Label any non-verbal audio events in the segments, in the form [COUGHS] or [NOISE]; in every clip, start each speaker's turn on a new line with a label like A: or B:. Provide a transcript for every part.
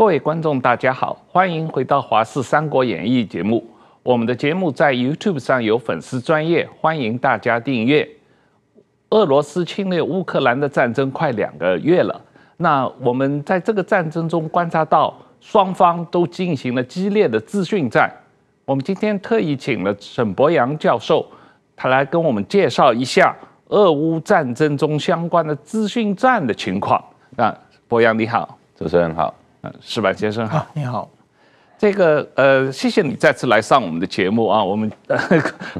A: 各位观众，大家好，欢迎回到《华视三国演义》节目。我们的节目在 YouTube 上有粉丝专业，欢迎大家订阅。俄罗斯侵略乌克兰的战争快两个月了，那我们在这个战争中观察到，双方都进行了激烈的资讯战。我们今天特意请了沈博阳教授，他来跟我们介绍一下俄乌战争中相关的资讯战的情况。那博洋你好，主持人好。嗯，是吧，先生？好，你好。这个呃，谢谢你再次来上我们的节目啊。我们呃、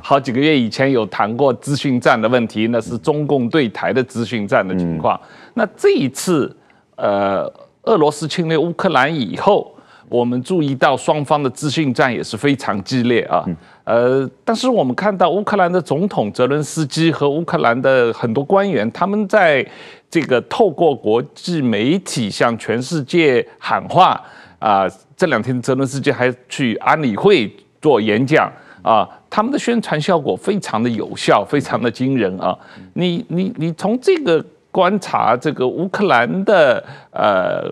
A: 好几个月以前有谈过资讯战的问题，那是中共对台的资讯战的情况。那这一次，呃，俄罗斯侵略乌克兰以后，我们注意到双方的资讯战也是非常激烈啊。呃，但是我们看到乌克兰的总统泽伦斯基和乌克兰的很多官员，他们在这个透过国际媒体向全世界喊话啊。这两天泽伦斯基还去安理会做演讲啊，他们的宣传效果非常的有效，非常的惊人啊。你你你从这个观察这个乌克兰的呃。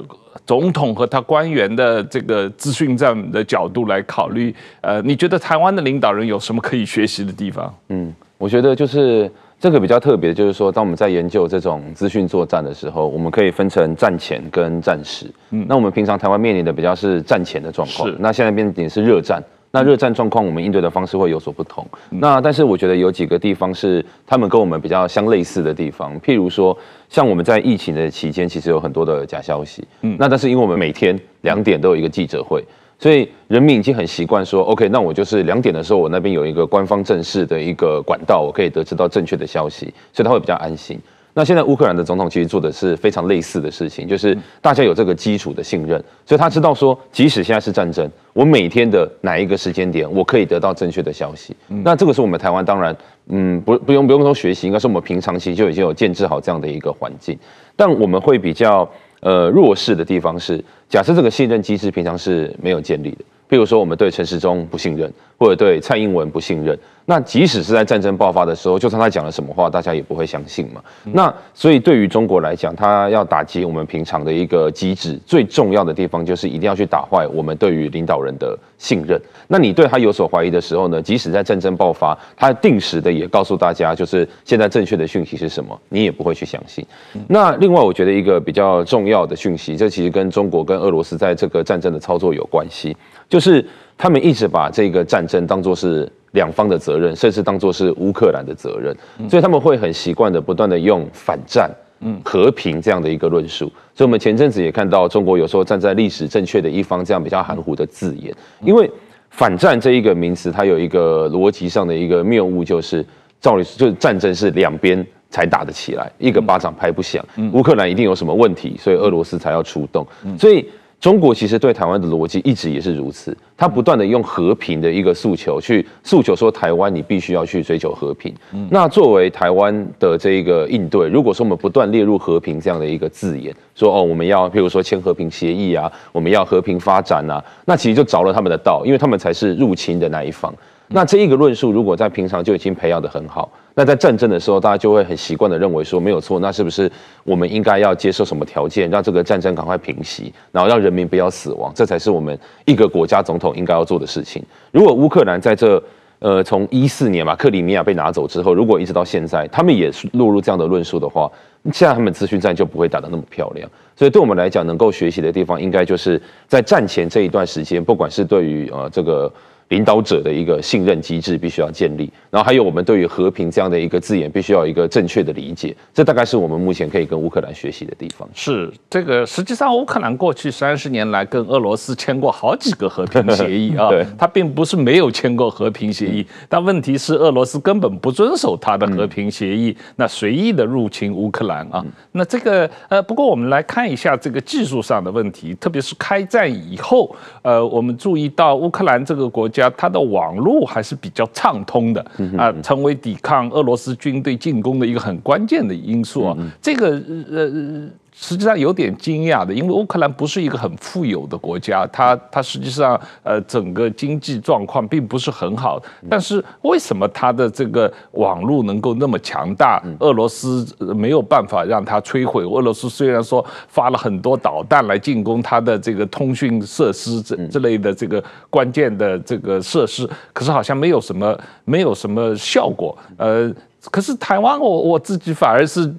A: 总统和他官员的这个资讯站的角度来考虑，呃，你觉得台湾的领导人有什么可以学习的地方？嗯，我觉得就是这个比较特别，就是说，当我们在研究
B: 这种资讯作战的时候，我们可以分成战前跟战时。嗯，那我们平常台湾面临的比较是战前的状况，是那现在临的是热战。那热战状况，我们应对的方式会有所不同。那但是我觉得有几个地方是他们跟我们比较相类似的地方，譬如说，像我们在疫情的期间，其实有很多的假消息。嗯，那但是因为我们每天两点都有一个记者会，所以人民已经很习惯说，OK，那我就是两点的时候，我那边有一个官方正式的一个管道，我可以得知到正确的消息，所以他会比较安心。那现在乌克兰的总统其实做的是非常类似的事情，就是大家有这个基础的信任，所以他知道说，即使现在是战争，我每天的哪一个时间点我可以得到正确的消息。那这个是我们台湾当然，嗯，不不用不用说学习，应该是我们平常期就已经有建制好这样的一个环境，但我们会比较呃弱势的地方是，假设这个信任机制平常是没有建立的。譬如说，我们对陈时中不信任，或者对蔡英文不信任，那即使是在战争爆发的时候，就算他讲了什么话，大家也不会相信嘛。那所以，对于中国来讲，他要打击我们平常的一个机制，最重要的地方就是一定要去打坏我们对于领导人的信任。那你对他有所怀疑的时候呢，即使在战争爆发，他定时的也告诉大家，就是现在正确的讯息是什么，你也不会去相信。那另外，我觉得一个比较重要的讯息，这其实跟中国跟俄罗斯在这个战争的操作有关系。就是他们一直把这个战争当作是两方的责任，甚至当作是乌克兰的责任，所以他们会很习惯的不断的用反战、嗯和平这样的一个论述。所以，我们前阵子也看到中国有时候站在历史正确的一方，这样比较含糊的字眼。因为反战这一个名词，它有一个逻辑上的一个谬误，就是照理就是战争是两边才打得起来，一个巴掌拍不响。乌克兰一定有什么问题，所以俄罗斯才要出动。所以。中国其实对台湾的逻辑一直也是如此，他不断的用和平的一个诉求去诉求说台湾你必须要去追求和平。那作为台湾的这个应对，如果说我们不断列入和平这样的一个字眼，说哦我们要譬如说签和平协议啊，我们要和平发展啊，那其实就着了他们的道，因为他们才是入侵的那一方。那这一个论述如果在平常就已经培养得很好。那在战争的时候，大家就会很习惯的认为说没有错，那是不是我们应该要接受什么条件，让这个战争赶快平息，然后让人民不要死亡，这才是我们一个国家总统应该要做的事情。如果乌克兰在这呃从一四年吧，克里米亚被拿走之后，如果一直到现在，他们也是落入这样的论述的话，现在他们资讯战就不会打得那么漂亮。所以对我们来讲，能够学习的地方，应该就是在战前这一段时间，不管是对于呃这个。领导者的一个信任机制必须要建立，然后还有我们对于和平这样的一个字眼必须要一个正确的理解，这大概是我们目前可以跟乌克兰学习的地方。
A: 是这个，实际上乌克兰过去三十年来跟俄罗斯签过好几个和平协议啊，他 [LAUGHS] 并不是没有签过和平协议，但问题是俄罗斯根本不遵守他的和平协议，那随意的入侵乌克兰啊，那这个呃，不过我们来看一下这个技术上的问题，特别是开战以后，呃，我们注意到乌克兰这个国家。它的网络还是比较畅通的啊，成为抵抗俄罗斯军队进攻的一个很关键的因素啊，这个呃。实际上有点惊讶的，因为乌克兰不是一个很富有的国家，它它实际上呃整个经济状况并不是很好。但是为什么它的这个网络能够那么强大？俄罗斯没有办法让它摧毁。俄罗斯虽然说发了很多导弹来进攻它的这个通讯设施这这类的这个关键的这个设施，可是好像没有什么没有什么效果。呃。可是台湾，我我自己反而是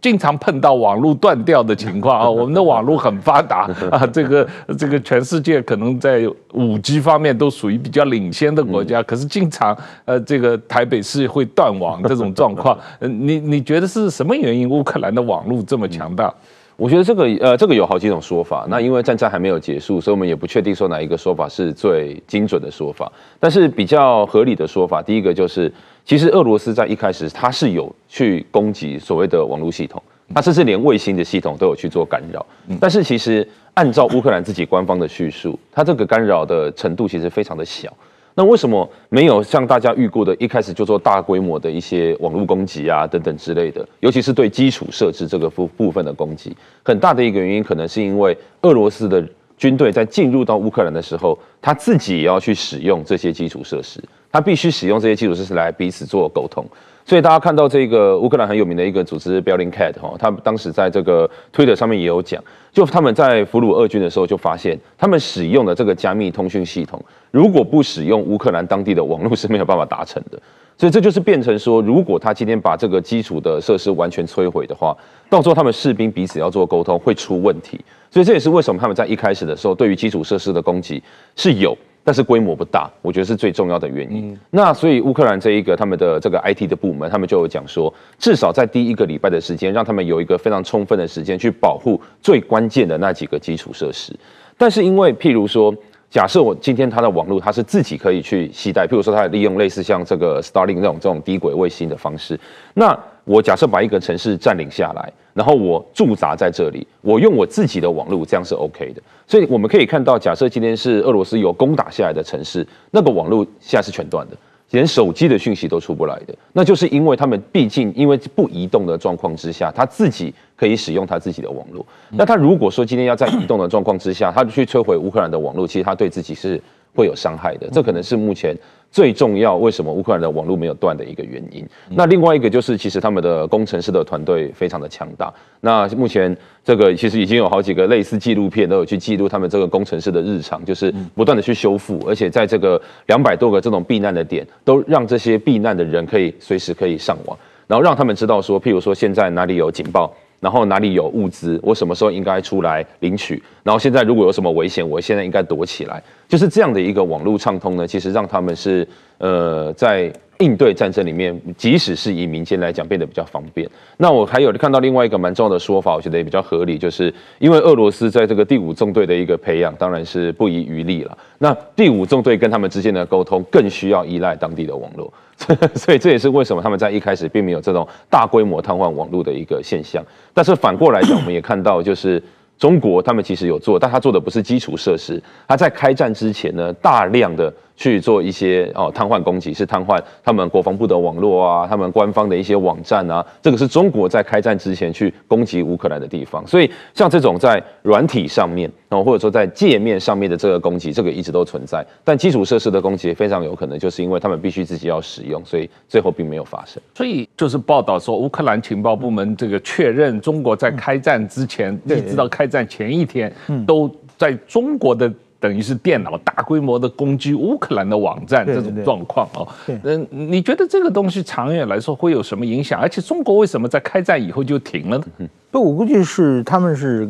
A: 经常碰到网络断掉的情况啊。[LAUGHS] 我们的网络很发达啊，这个这个全世界可能在五 G 方面都属于比较领先的国家。可是经常呃，这个台北是会断网这种状况。嗯，[LAUGHS] 你你觉得是什么原因？乌克兰的网络这么强大？我觉得这个呃，这个有好几种说法。那因为战争还没有结束，
B: 所以我们也不确定说哪一个说法是最精准的说法。但是比较合理的说法，第一个就是。其实俄罗斯在一开始，它是有去攻击所谓的网络系统，它甚至连卫星的系统都有去做干扰。但是，其实按照乌克兰自己官方的叙述，它这个干扰的程度其实非常的小。那为什么没有像大家预估的，一开始就做大规模的一些网络攻击啊等等之类的？尤其是对基础设施这个部部分的攻击，很大的一个原因可能是因为俄罗斯的军队在进入到乌克兰的时候，他自己也要去使用这些基础设施。他必须使用这些基础设施来彼此做沟通，所以大家看到这个乌克兰很有名的一个组织 Bellingcat 哈，他当时在这个 Twitter 上面也有讲，就他们在俘虏俄军的时候就发现，他们使用的这个加密通讯系统，如果不使用乌克兰当地的网络是没有办法达成的，所以这就是变成说，如果他今天把这个基础的设施完全摧毁的话，到时候他们士兵彼此要做沟通会出问题，所以这也是为什么他们在一开始的时候对于基础设施的攻击是有。但是规模不大，我觉得是最重要的原因。那所以乌克兰这一个他们的这个 IT 的部门，他们就有讲说，至少在第一个礼拜的时间，让他们有一个非常充分的时间去保护最关键的那几个基础设施。但是因为譬如说，假设我今天他的网络他是自己可以去替带，譬如说他利用类似像这个 Starlink 那种这种低轨卫星的方式，那。我假设把一个城市占领下来，然后我驻扎在这里，我用我自己的网络，这样是 OK 的。所以我们可以看到，假设今天是俄罗斯有攻打下来的城市，那个网络现在是全断的，连手机的讯息都出不来的，那就是因为他们毕竟因为不移动的状况之下，他自己可以使用他自己的网络。那他如果说今天要在移动的状况之下，他去摧毁乌克兰的网络，其实他对自己是。会有伤害的，这可能是目前最重要。为什么乌克兰的网络没有断的一个原因？那另外一个就是，其实他们的工程师的团队非常的强大。那目前这个其实已经有好几个类似纪录片都有去记录他们这个工程师的日常，就是不断的去修复，而且在这个两百多个这种避难的点，都让这些避难的人可以随时可以上网，然后让他们知道说，譬如说现在哪里有警报。然后哪里有物资，我什么时候应该出来领取？然后现在如果有什么危险，我现在应该躲起来。就是这样的一个网络畅通呢，其实让他们是呃在。应对战争里面，即使是以民间来讲变得比较方便。那我还有看到另外一个蛮重要的说法，我觉得也比较合理，就是因为俄罗斯在这个第五纵队的一个培养，当然是不遗余力了。那第五纵队跟他们之间的沟通更需要依赖当地的网络，[LAUGHS] 所以这也是为什么他们在一开始并没有这种大规模瘫痪网络的一个现象。但是反过来讲，我们也看到就是中国他们其实有做，但他做的不是基础设施，他在开战之前呢大量的。去做一些哦瘫痪攻击是瘫痪他们国防部的网络啊，他们官方的一些网站啊，这个是中国在开战之前去攻击乌克兰的地方，所以像这种在软体上面，哦或者说在界面上面的这个攻击，这个一直都存在。但基础设施的攻击非常有可能，就是因为他们必须自己要
A: 使用，所以最后并没有发生。所以就是报道说，乌克兰情报部门这个确认，中国在开战之前一直到开战前一天，都在中国的。等于是电脑大规模的攻击乌克兰的网站，这种状况哦。嗯，你觉得这个东西长远来说会有什么影响？而且中国为什么在开战以后就停了
C: 呢？不，我估计是他们是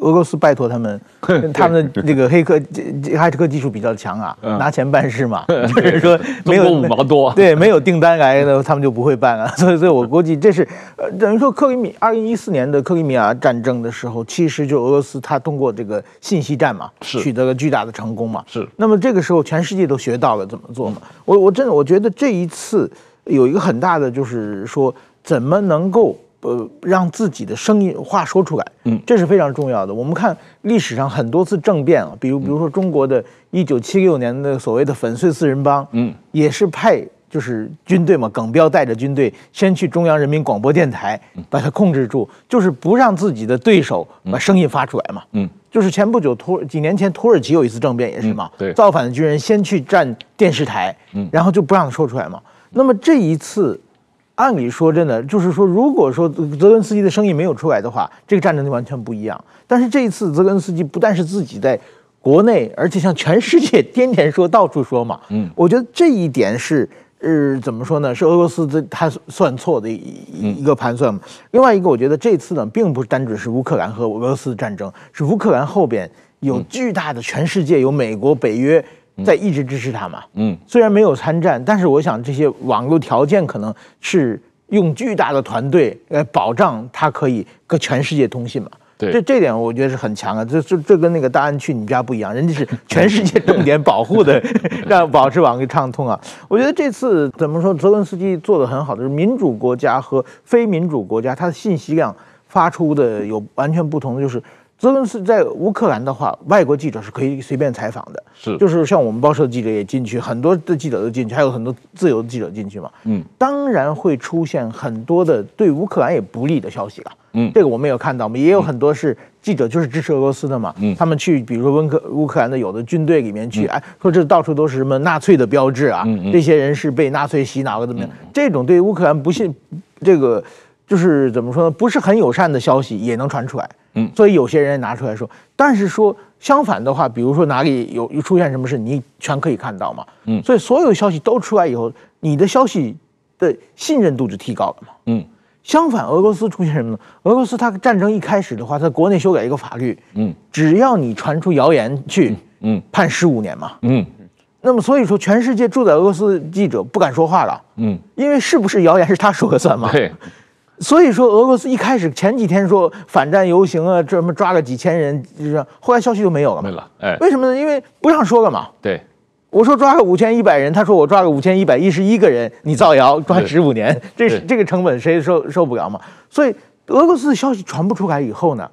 C: 俄罗斯拜托他们，[LAUGHS] 他们的那个黑客技 [LAUGHS] 技术比较强啊，拿钱办事嘛，就 [LAUGHS] 是说没有五毛多，对，没有订单来的他们就不会办了。所以，所以我估计这是等于说克里米二零一四年的克里米亚战争的时候，其实就俄罗斯他通过这个信息战嘛，取得。个巨大的成功嘛，是。那么这个时候，全世界都学到了怎么做嘛。我我真的我觉得这一次有一个很大的，就是说怎么能够呃让自己的声音话说出来，嗯，这是非常重要的。我们看历史上很多次政变啊，比如比如说中国的一九七六年的所谓的粉碎四人帮，嗯，也是派。就是军队嘛，耿彪带着军队先去中央人民广播电台把它控制住，就是不让自己的对手把声音发出来嘛。嗯，就是前不久土几年前土耳其有一次政变也是嘛，对，造反的军人先去占电视台，嗯，然后就不让他说出来嘛。那么这一次，按理说真的就是说，如果说泽伦斯基的声音没有出来的话，这个战争就完全不一样。但是这一次，泽伦斯基不但是自己在国内，而且向全世界天 [LAUGHS] 天说到处说嘛。嗯，我觉得这一点是。是怎么说呢？是俄罗斯的他算错的一一个盘算另外一个，我觉得这次呢，并不单纯是乌克兰和俄罗斯战争，是乌克兰后边有巨大的全世界有美国北约在一直支持他嘛。嗯，虽然没有参战，但是我想这些网络条件可能是用巨大的团队来保障他可以跟全世界通信嘛。这这点我觉得是很强啊，这这这跟那个大安去你家不一样，人家是全世界重点保护的，[LAUGHS] 让保持网给畅通啊。我觉得这次怎么说，泽伦斯基做的很好的是民主国家和非民主国家，它的信息量发出的有完全不同的就是。俄罗斯在乌克兰的话，外国记者是可以随便采访的，是，就是像我们报社记者也进去，很多的记者都进去，还有很多自由的记者进去嘛，嗯，当然会出现很多的对乌克兰也不利的消息了，嗯，这个我们有看到嘛，也有很多是记者就是支持俄罗斯的嘛，嗯，他们去，比如说温克乌克兰的有的军队里面去，哎，说这到处都是什么纳粹的标志啊，这些人是被纳粹洗脑了怎么样？这种对乌克兰不信，这个。就是怎么说呢？不是很友善的消息也能传出来，嗯，所以有些人拿出来说。但是说相反的话，比如说哪里有出现什么事，你全可以看到嘛，嗯，所以所有消息都出来以后，你的消息的信任度就提高了嘛，嗯。相反，俄罗斯出现什么？呢？俄罗斯它战争一开始的话，在国内修改一个法律，嗯，只要你传出谣言去，嗯，判十五年嘛，嗯。那么所以说，全世界住在俄罗斯的记者不敢说话了，嗯，因为是不是谣言是他说了算嘛，对。所以说俄罗斯一开始前几天说反战游行啊，这么抓个几千人，就是后来消息就没有了没了，哎，为什么呢？因为不让说了嘛。对，我说抓个五千一百人，他说我抓个五千一百一十一个人，你造谣抓十五年，这这个成本谁受受不了嘛？所以俄罗斯的消息传不出来以后呢，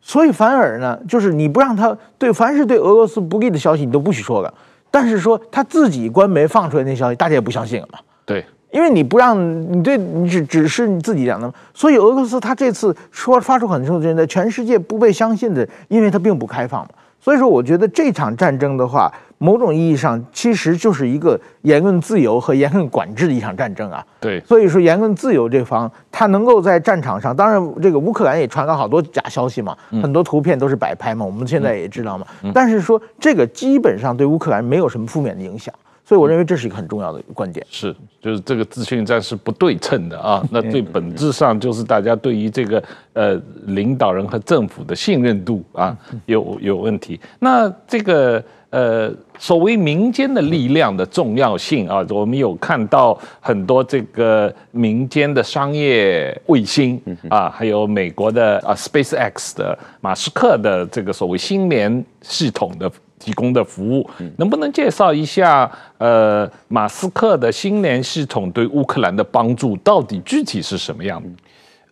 C: 所以反而呢，就是你不让他对凡是对俄罗斯不利的消息你都不许说了，但是说他自己官媒放出来那消息，大家也不相信了嘛。对。因为你不让你对你只只是你自己讲的嘛，所以俄罗斯他这次说发出很多声音，在全世界不被相信的，因为他并不开放嘛。所以说，我觉得这场战争的话，某种意义上其实就是一个言论自由和言论管制的一场战争啊。对，所以说言论自由这方，他能够在战场上，当然这个乌克兰也传了好多假消息嘛，很多图片都是摆拍嘛，我们现在也知道嘛。但是说这个基本上对乌克兰没有什么负面的影响。所以我认为这是一个很重要的观点，是
A: 就是这个资讯战是不对称的啊，[LAUGHS] 那最本质上就是大家对于这个呃领导人和政府的信任度啊有有问题。那这个呃所谓民间的力量的重要性啊，我们有看到很多这个民间的商业卫星啊，还有美国的啊 SpaceX 的马斯克的这个所谓星联系统的。提供的服务，能不能介绍一下？呃，马斯克的新联系统对乌克兰的帮助到底具体是什么样？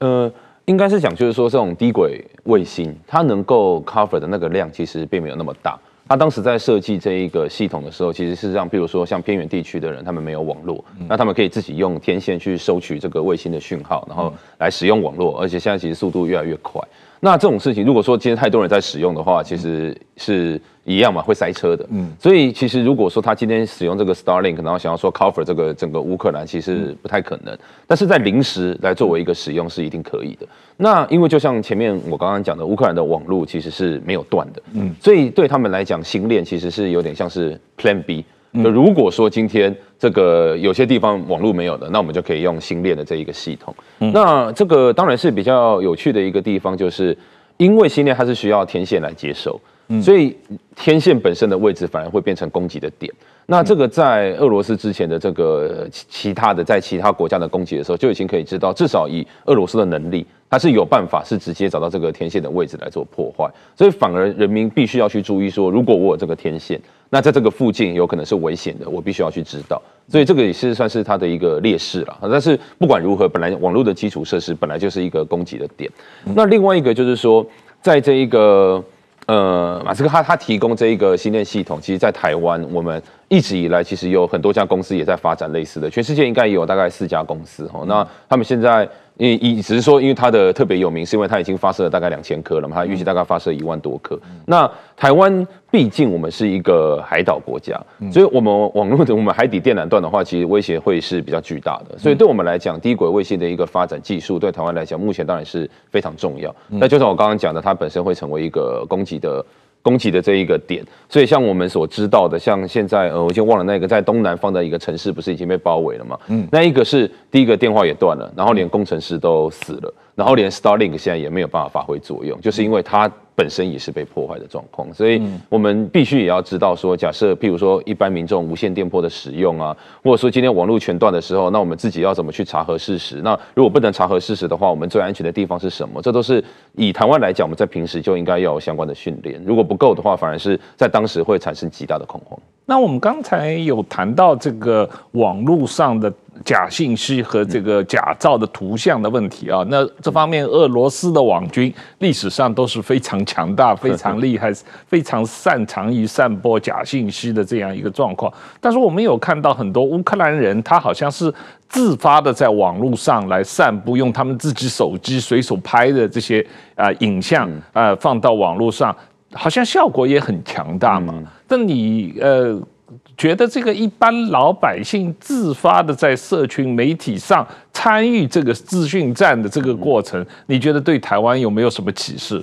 A: 呃，应该是
B: 讲，就是说这种低轨卫星，它能够 cover 的那个量其实并没有那么大。他当时在设计这一个系统的时候，其实是让，比如说像偏远地区的人，他们没有网络，那他们可以自己用天线去收取这个卫星的讯号，然后来使用网络。而且现在其实速度越来越快。那这种事情，如果说今天太多人在使用的话，其实是一样嘛，会塞车的。嗯，所以其实如果说他今天使用这个 Starlink，然后想要说 cover 这个整个乌克兰，其实不太可能。但是在临时来作为一个使用是一定可以的。那因为就像前面我刚刚讲的，乌克兰的网络其实是没有断的。嗯，所以对他们来讲，星链其实是有点像是 Plan B。那如果说今天这个有些地方网络没有的，那我们就可以用星链的这一个系统。那这个当然是比较有趣的一个地方，就是因为星链它是需要天线来接收。所以天线本身的位置反而会变成攻击的点。那这个在俄罗斯之前的这个其其他的在其他国家的攻击的时候，就已经可以知道，至少以俄罗斯的能力，它是有办法是直接找到这个天线的位置来做破坏。所以反而人民必须要去注意说，如果我有这个天线，那在这个附近有可能是危险的，我必须要去知道。所以这个也是算是它的一个劣势了。但是不管如何，本来网络的基础设施本来就是一个攻击的点。那另外一个就是说，在这一个。呃，马斯克他他提供这一个心练系统，其实，在台湾我们。一直以来，其实有很多家公司也在发展类似的，全世界应该也有大概四家公司哦。那他们现在，因以只是说，因为它的特别有名，是因为它已经发射了大概两千颗了嘛，它预计大概发射一万多颗。那台湾毕竟我们是一个海岛国家，所以我们网络的我们海底电缆段的话，其实威胁会是比较巨大的。所以对我们来讲，低轨卫星的一个发展技术，对台湾来讲，目前当然是非常重要。那就像我刚刚讲的，它本身会成为一个攻击的。攻击的这一个点，所以像我们所知道的，像现在呃，我先忘了那个在东南方的一个城市，不是已经被包围了吗？嗯，那一个是第一个电话也断了，然后连工程师都死了，然后连 Starlink 现在也没有办法发挥作用，就是因为它。本身也是被破坏的状况，所以我们必须也要知道说，假设譬如说一般民众无线电波的使用啊，或者说今天网络全断的时候，那我们自己要怎么去查核事实？那如果不能查核事实的话，我们最安全的地方是什么？这都是以台湾来讲，我们在平时就应该要有相关的训练。如果不够的话，反而是在当时会产生极大的恐慌。
A: 那我们刚才有谈到这个网络上的。假信息和这个假造的图像的问题啊，那这方面俄罗斯的网军历史上都是非常强大、[LAUGHS] 非常厉害、非常擅长于散播假信息的这样一个状况。但是我们有看到很多乌克兰人，他好像是自发的在网络上来散布，用他们自己手机随手拍的这些啊影像啊放到网络上，好像效果也很强大嘛。但你呃。觉得这个一般老百姓自发的在社群媒体上参与这个资讯战的这个过程，你觉得对台湾有没有什么启示？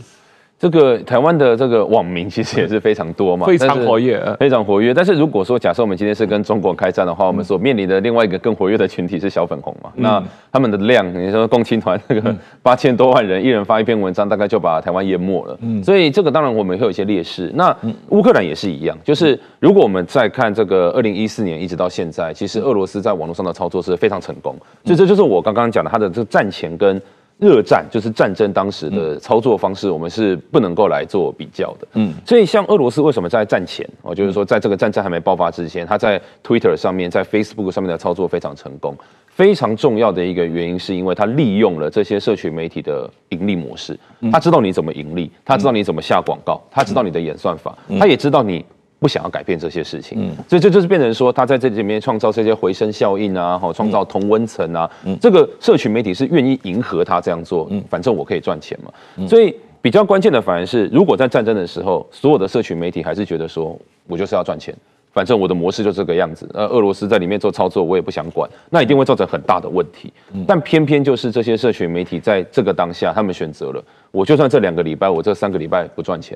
A: 这个台湾的这个网民其实也是非常多嘛，非常活跃，
B: 非常活跃。但是如果说假设我们今天是跟中国开战的话，我们所面临的另外一个更活跃的群体是小粉红嘛。那他们的量，你说共青团那个 [LAUGHS] 八千多万人，一人发一篇文章，大概就把台湾淹没了。所以这个当然我们会有一些劣势。那乌克兰也是一样，就是如果我们再看这个二零一四年一直到现在，其实俄罗斯在网络上的操作是非常成功。所以这就是我刚刚讲的他的这个战前跟。热战就是战争当时的操作方式，我们是不能够来做比较的。嗯，所以像俄罗斯为什么在战前，哦，就是说在这个战争还没爆发之前，他在 Twitter 上面，在 Facebook 上面的操作非常成功。非常重要的一个原因，是因为他利用了这些社群媒体的盈利模式。他知道你怎么盈利，他知道你怎么下广告，他知道你的演算法，他也知道你。不想要改变这些事情，嗯，所以这就是变成说，他在这里面创造这些回声效应啊，哈，创造同温层啊，这个社群媒体是愿意迎合他这样做，嗯，反正我可以赚钱嘛，所以比较关键的反而是，如果在战争的时候，所有的社群媒体还是觉得说，我就是要赚钱，反正我的模式就这个样子，呃，俄罗斯在里面做操作，我也不想管，那一定会造成很大的问题，但偏偏就是这些社群媒体在这个当下，他们选择了，我就算这两个礼拜，我这三个礼拜不赚钱。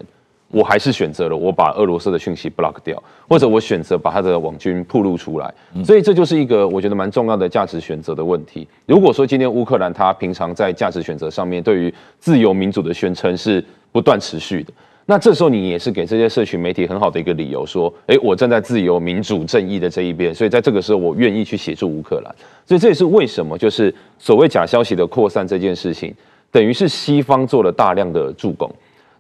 B: 我还是选择了我把俄罗斯的讯息 block 掉，或者我选择把他的网军曝露出来，所以这就是一个我觉得蛮重要的价值选择的问题。如果说今天乌克兰他平常在价值选择上面对于自由民主的宣称是不断持续的，那这时候你也是给这些社群媒体很好的一个理由，说，哎，我站在自由民主正义的这一边，所以在这个时候我愿意去协助乌克兰。所以这也是为什么就是所谓假消息的扩散这件事情，等于是西方做了大量的助攻，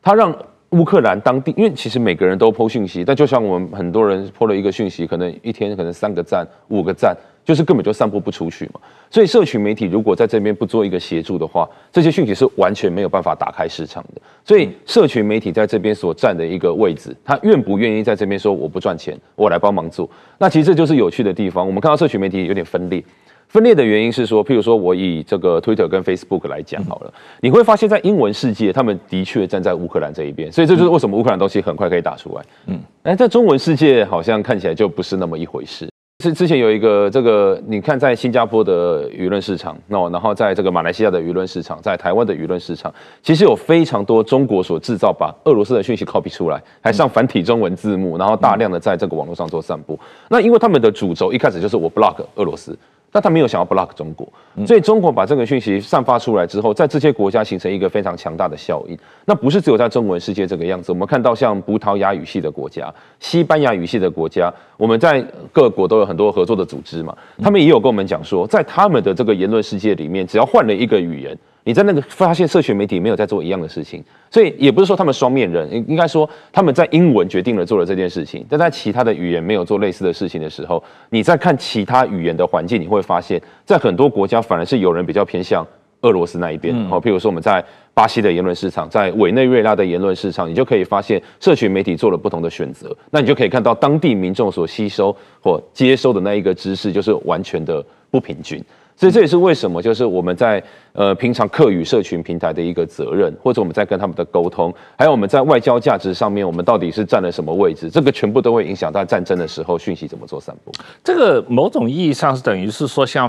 B: 他让。乌克兰当地，因为其实每个人都铺讯息，但就像我们很多人铺了一个讯息，可能一天可能三个赞、五个赞，就是根本就散播不出去嘛。所以，社群媒体如果在这边不做一个协助的话，这些讯息是完全没有办法打开市场的。所以，社群媒体在这边所占的一个位置，他愿不愿意在这边说我不赚钱，我来帮忙做？那其实这就是有趣的地方。我们看到社群媒体有点分裂。分裂的原因是说，譬如说，我以这个 Twitter 跟 Facebook 来讲好了，你会发现在英文世界，他们的确站在乌克兰这一边，所以这就是为什么乌克兰东西很快可以打出来。嗯，哎，在中文世界好像看起来就不是那么一回事。是之前有一个这个，你看在新加坡的舆论市场，喏，然后在这个马来西亚的舆论市场，在台湾的舆论市场，其实有非常多中国所制造，把俄罗斯的讯息 copy 出来，还上繁体中文字幕，然后大量的在这个网络上做散布。那因为他们的主轴一开始就是我 block 俄罗斯。但他没有想要 block 中国，所以中国把这个讯息散发出来之后，在这些国家形成一个非常强大的效应。那不是只有在中文世界这个样子，我们看到像葡萄牙语系的国家、西班牙语系的国家，我们在各国都有很多合作的组织嘛，他们也有跟我们讲说，在他们的这个言论世界里面，只要换了一个语言。你在那个发现，社群媒体没有在做一样的事情，所以也不是说他们双面人，应应该说他们在英文决定了做了这件事情，但在其他的语言没有做类似的事情的时候，你在看其他语言的环境，你会发现在很多国家反而是有人比较偏向俄罗斯那一边。好，譬如说我们在巴西的言论市场，在委内瑞拉的言论市场，你就可以发现社群媒体做了不同的选择，那你就可以看到当地民众所吸收或接收的那一个知识就是完全的不平均。所以这也是为什么，就是我们在呃平常客与社群平台的一个责任，或者我们在跟他们的沟通，还有我们在外交价值上面，我们到底是占了什么位置？这
A: 个全部都会影响到战争的时候讯息怎么做散布。这个某种意义上是等于是说，像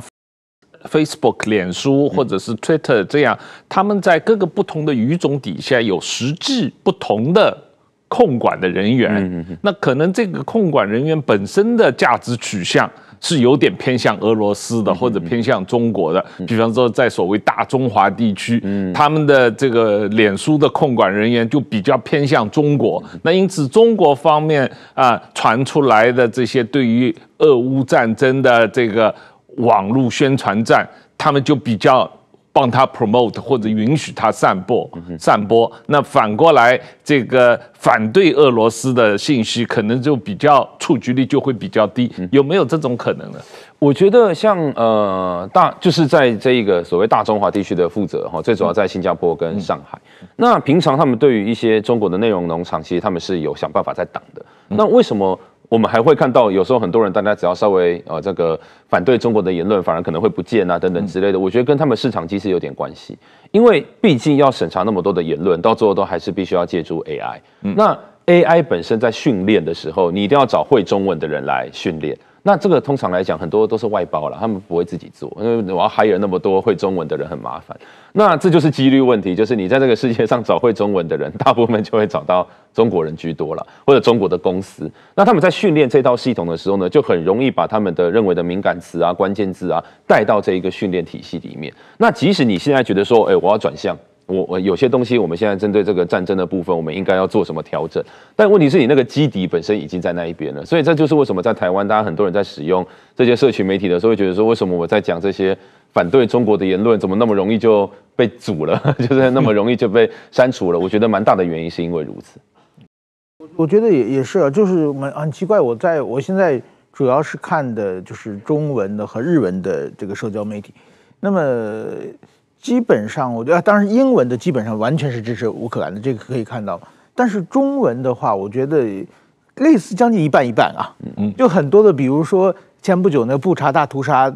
A: Facebook、脸书或者是 Twitter 这样，他们在各个不同的语种底下有实际不同的控管的人员，那可能这个控管人员本身的价值取向。是有点偏向俄罗斯的，或者偏向中国的。比方说，在所谓大中华地区，他们的这个脸书的控管人员就比较偏向中国。那因此，中国方面啊传出来的这些对于俄乌战争的这个网络宣传战，他们就比较。帮他 promote 或者允许他散播、散播，那反过来，这个反对俄罗斯的信息可能就比较触及率就会比较低，有没有这种可能呢？
B: 我觉得像呃大就是在这一个所谓大中华地区的负责哈，最主要在新加坡跟上海。那平常他们对于一些中国的内容农场，其实他们是有想办法在挡的。那为什么？我们还会看到，有时候很多人，大家只要稍微呃，这个反对中国的言论，反而可能会不见啊，等等之类的。我觉得跟他们市场其实有点关系，因为毕竟要审查那么多的言论，到最后都还是必须要借助 AI。那 AI 本身在训练的时候，你一定要找会中文的人来训练。那这个通常来讲，很多都是外包了，他们不会自己做，因为我要 hire 那么多会中文的人很麻烦。那这就是几率问题，就是你在这个世界上找会中文的人，[LAUGHS] 大部分就会找到中国人居多了，或者中国的公司。那他们在训练这套系统的时候呢，就很容易把他们的认为的敏感词啊、关键字啊带到这一个训练体系里面。那即使你现在觉得说，哎，我要转向。我我有些东西，我们现在针对这个战争的部分，我们应该要做什么调整？但问题是你那个基底本身已经在那一边了，所以这就是为什么在台湾，大家很多人在使用这些社群媒体的时候，会觉得说，为什么我在讲这些反对中国的言论，怎么那么容易就被阻了，[LAUGHS] 就是那么容易就被删除了？我觉得蛮大的原因是因为如此。
C: 我觉得也也是啊，就是蛮很奇怪。我在我现在主要是看的就是中文的和日文的这个社交媒体，那么。基本上，我觉得，当然英文的基本上完全是支持乌克兰的，这个可以看到。但是中文的话，我觉得类似将近一半一半啊。嗯嗯，就很多的，比如说前不久那布查大屠杀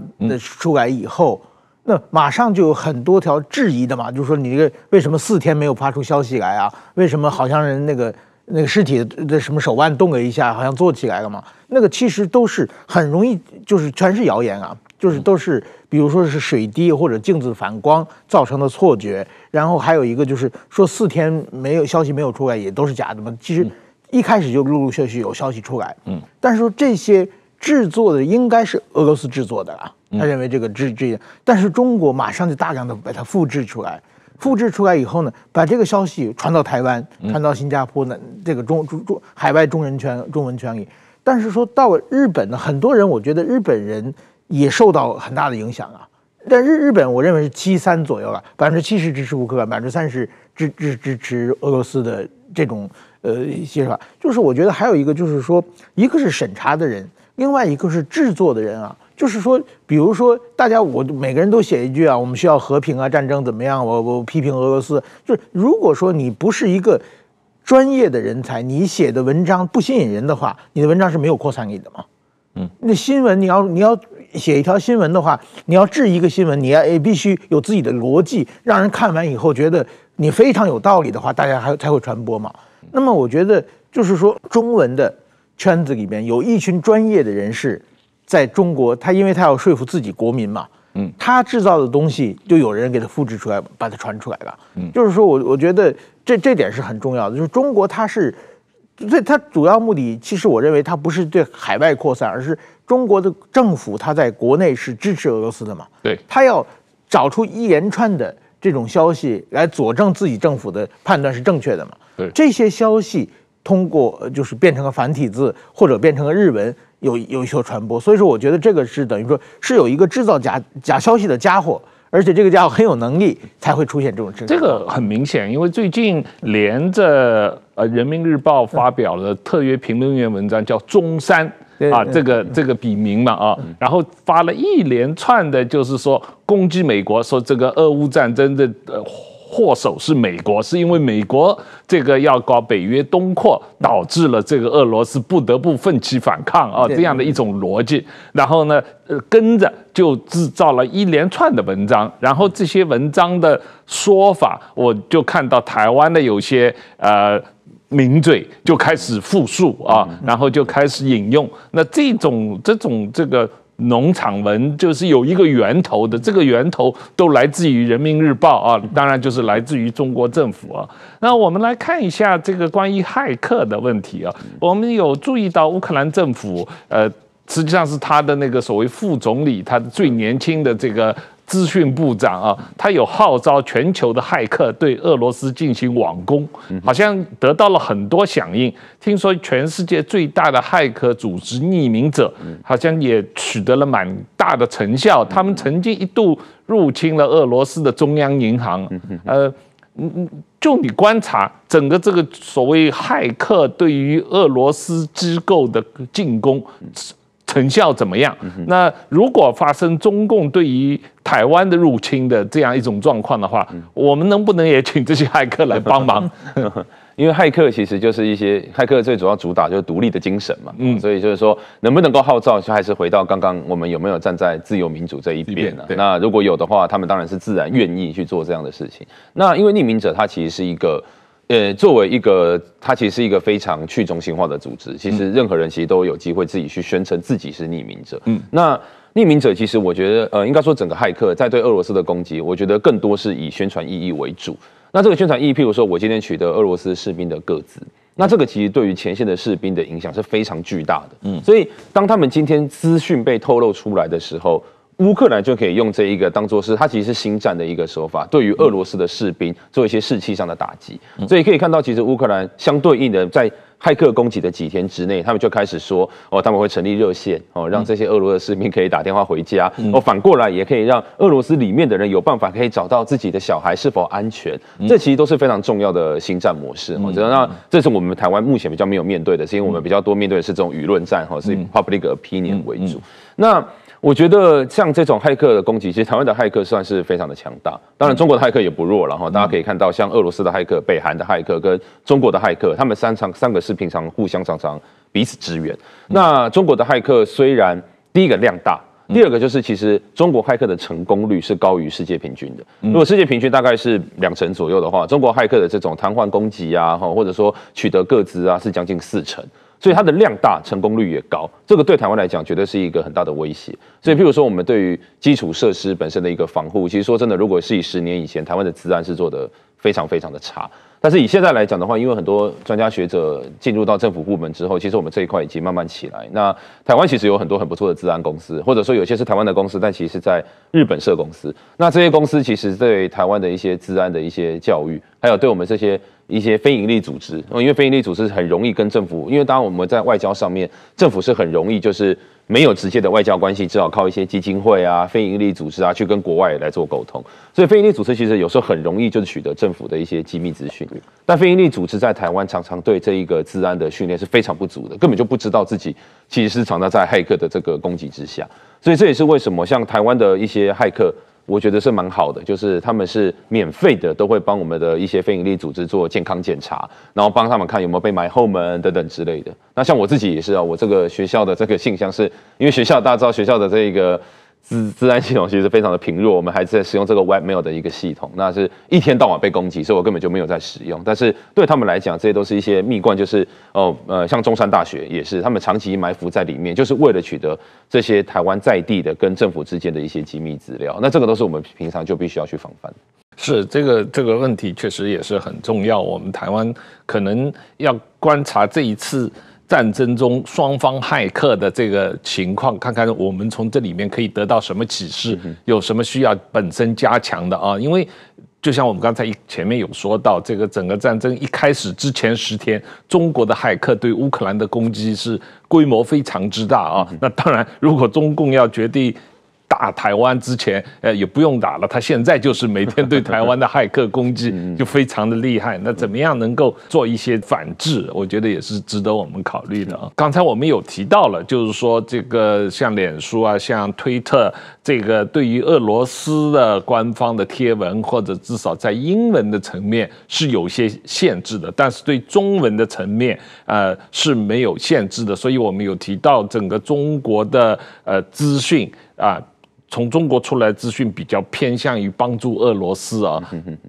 C: 出来以后，那马上就有很多条质疑的嘛，就说你这个为什么四天没有发出消息来啊？为什么好像人那个那个尸体的什么手腕动了一下，好像坐起来了嘛？那个其实都是很容易，就是全是谣言啊。就是都是，比如说是水滴或者镜子反光造成的错觉，然后还有一个就是说四天没有消息没有出来也都是假的嘛。其实一开始就陆陆续续有消息出来，嗯，但是说这些制作的应该是俄罗斯制作的啊，他认为这个制制的，但是中国马上就大量的把它复制出来，复制出来以后呢，把这个消息传到台湾、传到新加坡呢，这个中中中海外中文圈中文圈里，但是说到日本呢，很多人我觉得日本人。也受到很大的影响啊，但日日本我认为是七三左右了，百分之七十支持乌克兰，百分之三十支支支持俄罗斯的这种呃，其实吧，就是我觉得还有一个就是说，一个是审查的人，另外一个是制作的人啊，就是说，比如说大家我每个人都写一句啊，我们需要和平啊，战争怎么样？我我批评俄罗斯，就是如果说你不是一个专业的人才，你写的文章不吸引人的话，你的文章是没有扩散力的嘛，嗯，那新闻你要你要。写一条新闻的话，你要疑一个新闻，你诶必须有自己的逻辑，让人看完以后觉得你非常有道理的话，大家还才会传播嘛。那么我觉得就是说，中文的圈子里边有一群专业的人士，在中国，他因为他要说服自己国民嘛，嗯，他制造的东西就有人给他复制出来，把它传出来了。嗯，就是说我我觉得这这点是很重要的，就是中国它是，所以它主要目的其实我认为它不是对海外扩散，而是。中国的政府，它在国内是支持俄罗斯的嘛？对，它要找出一连串的这种消息来佐证自己政府的判断是正确的嘛？对，这些消息通过就是变成了繁体字或者变成了日文，有有所传播。所以说，我觉得这个是等于说是有一个制造假假消息的家伙，而且这个家伙很有能力，才会出现这种情。这个很明
A: 显，因为最近连着呃，《人民日报》发表了特约评论员文章，叫中山。啊，这个这个笔名嘛，啊，然后发了一连串的，就是说攻击美国，说这个俄乌战争的祸首是美国，是因为美国这个要搞北约东扩，导致了这个俄罗斯不得不奋起反抗啊，这样的一种逻辑。然后呢，呃，跟着就制造了一连串的文章，然后这些文章的说法，我就看到台湾的有些呃。名嘴就开始复述啊，然后就开始引用。那这种这种这个农场文就是有一个源头的，这个源头都来自于人民日报啊，当然就是来自于中国政府啊。那我们来看一下这个关于骇客的问题啊，我们有注意到乌克兰政府呃，实际上是他的那个所谓副总理，他的最年轻的这个。资讯部长啊，他有号召全球的骇客对俄罗斯进行网攻，好像得到了很多响应。听说全世界最大的骇客组织匿名者，好像也取得了蛮大的成效。他们曾经一度入侵了俄罗斯的中央银行。呃，就你观察，整个这个所谓骇客对于俄罗斯机构的进攻。成效怎么样？那如果发生中共对于台湾的入侵的这样一种状况的话，我们能不能也请这些骇客来帮忙？[LAUGHS] 因为
B: 骇客其实就是一些骇客最主要主打就是独立的精神嘛，嗯，所以就是说能不能够号召，就还是回到刚刚我们有没有站在自由民主这一边呢？那如果有的话，他们当然是自然愿意去做这样的事情。那因为匿名者他其实是一个。呃，作为一个，它其实是一个非常去中心化的组织。其实任何人其实都有机会自己去宣称自己是匿名者。嗯，那匿名者其实我觉得，呃，应该说整个骇客在对俄罗斯的攻击，我觉得更多是以宣传意义为主。那这个宣传意义，譬如说我今天取得俄罗斯士兵的个子，那这个其实对于前线的士兵的影响是非常巨大的。嗯，所以当他们今天资讯被透露出来的时候。乌克兰就可以用这一个当做是，它其实是新战的一个手法，对于俄罗斯的士兵做一些士气上的打击。所以可以看到，其实乌克兰相对应的在骇客攻击的几天之内，他们就开始说哦，他们会成立热线哦，让这些俄罗斯士兵可以打电话回家哦，反过来也可以让俄罗斯里面的人有办法可以找到自己的小孩是否安全。这其实都是非常重要的新战模式。我觉得那这是我们台湾目前比较没有面对的，是因为我们比较多面对的是这种舆论战哈，是以 public opinion 为主。那我觉得像这种骇客的攻击，其实台湾的骇客算是非常的强大。当然，中国的骇客也不弱。然哈。大家可以看到，像俄罗斯的骇客、北韩的骇客跟中国的骇客，他们三常三个是平常互相常常彼此支援。那中国的骇客虽然第一个量大，第二个就是其实中国骇客的成功率是高于世界平均的。如果世界平均大概是两成左右的话，中国骇客的这种瘫痪攻击啊，哈，或者说取得个资啊，是将近四成。所以它的量大，成功率也高，这个对台湾来讲绝对是一个很大的威胁。所以，譬如说，我们对于基础设施本身的一个防护，其实说真的，如果是以十年以前，台湾的治安是做的非常非常的差。但是以现在来讲的话，因为很多专家学者进入到政府部门之后，其实我们这一块已经慢慢起来。那台湾其实有很多很不错的治安公司，或者说有些是台湾的公司，但其实是在日本设公司。那这些公司其实对台湾的一些治安的一些教育，还有对我们这些。一些非营利组织，因为非营利组织很容易跟政府，因为当我们在外交上面，政府是很容易就是没有直接的外交关系，只好靠一些基金会啊、非营利组织啊去跟国外来做沟通。所以非营利组织其实有时候很容易就是取得政府的一些机密资讯。但非营利组织在台湾常常对这一个治安的训练是非常不足的，根本就不知道自己其实是常常在骇客的这个攻击之下。所以这也是为什么像台湾的一些骇客。我觉得是蛮好的，就是他们是免费的，都会帮我们的一些非营利组织做健康检查，然后帮他们看有没有被埋后门等等之类的。那像我自己也是啊，我这个学校的这个信箱是因为学校大家知道学校的这个。自自安系统其实非常的贫弱，我们还在使用这个 Webmail 的一个系统，那是一天到晚被攻击，所以我根本就没有在使用。但是对他们来讲，这些都是一些蜜罐，就是哦呃，像中山大学也是，他们长期埋伏在里面，就是为了取得这些台湾在地的跟政府之间的一些机密资料。那这个都是我们平常就必须要去防范。
A: 是这个这个问题确实也是很重要，我们台湾可能要观察这一次。战争中双方骇客的这个情况，看看我们从这里面可以得到什么启示，有什么需要本身加强的啊？因为就像我们刚才一前面有说到，这个整个战争一开始之前十天，中国的骇客对乌克兰的攻击是规模非常之大啊。那当然，如果中共要决定。打台湾之前，呃，也不用打了。他现在就是每天对台湾的骇客攻击 [LAUGHS] 就非常的厉害。那怎么样能够做一些反制？我觉得也是值得我们考虑的啊。刚才我们有提到了，就是说这个像脸书啊，像推特，这个对于俄罗斯的官方的贴文，或者至少在英文的层面是有些限制的，但是对中文的层面呃，是没有限制的。所以我们有提到整个中国的呃资讯啊。从中国出来资讯比较偏向于帮助俄罗斯啊，